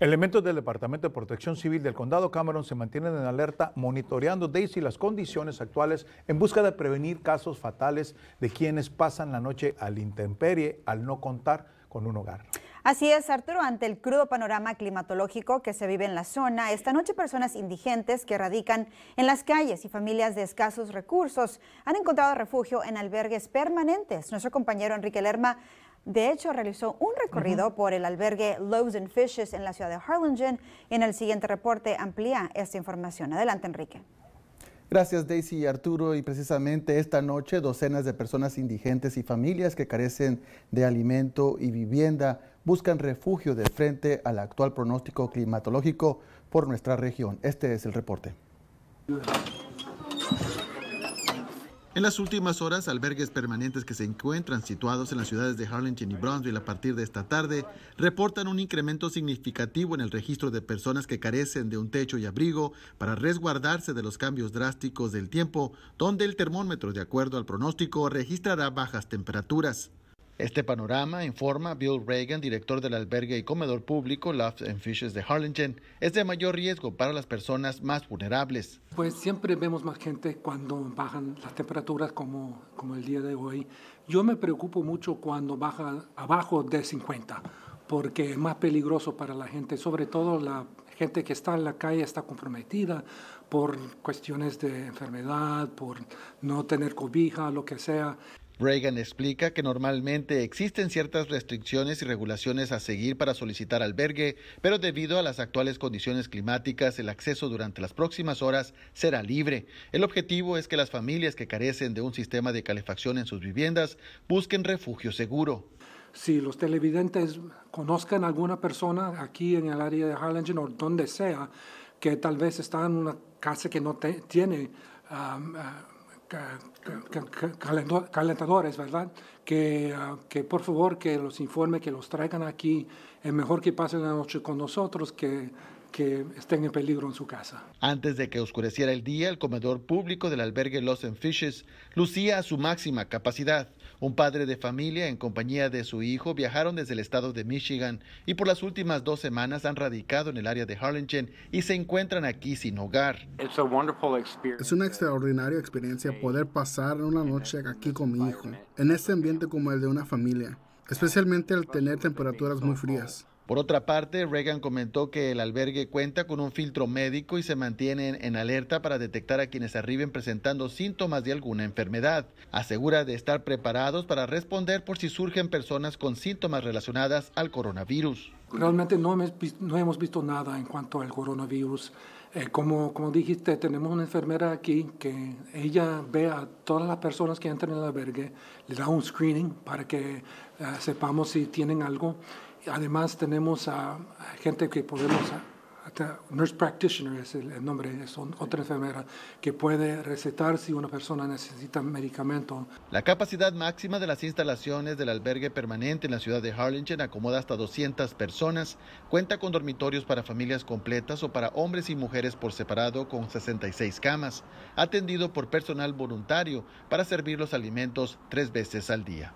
Elementos del Departamento de Protección Civil del Condado Cameron se mantienen en alerta monitoreando Daisy las condiciones actuales en busca de prevenir casos fatales de quienes pasan la noche al intemperie al no contar con un hogar. Así es, Arturo, ante el crudo panorama climatológico que se vive en la zona, esta noche personas indigentes que radican en las calles y familias de escasos recursos han encontrado refugio en albergues permanentes. Nuestro compañero Enrique Lerma de hecho, realizó un recorrido por el albergue Loaves and Fishes en la ciudad de Harlingen. En el siguiente reporte amplía esta información. Adelante, Enrique. Gracias Daisy y Arturo y precisamente esta noche docenas de personas indigentes y familias que carecen de alimento y vivienda buscan refugio de frente al actual pronóstico climatológico por nuestra región. Este es el reporte. En las últimas horas, albergues permanentes que se encuentran situados en las ciudades de Harlingen y Brownsville a partir de esta tarde reportan un incremento significativo en el registro de personas que carecen de un techo y abrigo para resguardarse de los cambios drásticos del tiempo, donde el termómetro, de acuerdo al pronóstico, registrará bajas temperaturas. Este panorama, informa Bill Reagan, director del albergue y comedor público Love and Fishes de Harlingen, es de mayor riesgo para las personas más vulnerables. Pues siempre vemos más gente cuando bajan las temperaturas como, como el día de hoy. Yo me preocupo mucho cuando baja abajo de 50 porque es más peligroso para la gente, sobre todo la gente que está en la calle está comprometida por cuestiones de enfermedad, por no tener cobija, lo que sea. Reagan explica que normalmente existen ciertas restricciones y regulaciones a seguir para solicitar albergue, pero debido a las actuales condiciones climáticas, el acceso durante las próximas horas será libre. El objetivo es que las familias que carecen de un sistema de calefacción en sus viviendas busquen refugio seguro. Si los televidentes conozcan a alguna persona aquí en el área de Harlingen o donde sea, que tal vez está en una casa que no tiene um, uh, calentadores, ¿verdad? Que, ah, que, por favor que los informe, que los traigan aquí, es mejor que pasen la noche con nosotros que que estén en peligro en su casa. Antes de que oscureciera el día, el comedor público del albergue Los and Fishes lucía a su máxima capacidad. Un padre de familia en compañía de su hijo viajaron desde el estado de Michigan y por las últimas dos semanas han radicado en el área de Harlingen y se encuentran aquí sin hogar. Es una extraordinaria experiencia poder pasar una noche aquí con mi hijo, en este ambiente como el de una familia, especialmente al tener temperaturas muy frías. Por otra parte, Reagan comentó que el albergue cuenta con un filtro médico y se mantiene en alerta para detectar a quienes arriben presentando síntomas de alguna enfermedad. Asegura de estar preparados para responder por si surgen personas con síntomas relacionadas al coronavirus. Realmente no hemos visto, no hemos visto nada en cuanto al coronavirus. Eh, como, como dijiste, tenemos una enfermera aquí que ella ve a todas las personas que entran en el albergue, le da un screening para que eh, sepamos si tienen algo Además tenemos a, gente que podemos, nurse practitioner es el, nombre, es otra enfermera que puede recetar si una persona necesita medicamento. La capacidad máxima de las instalaciones del albergue permanente en la ciudad de Harlingen acomoda hasta 200 personas, cuenta con dormitorios para familias completas o para hombres y mujeres por separado con 66 camas, atendido por personal voluntario para servir los alimentos tres veces al día.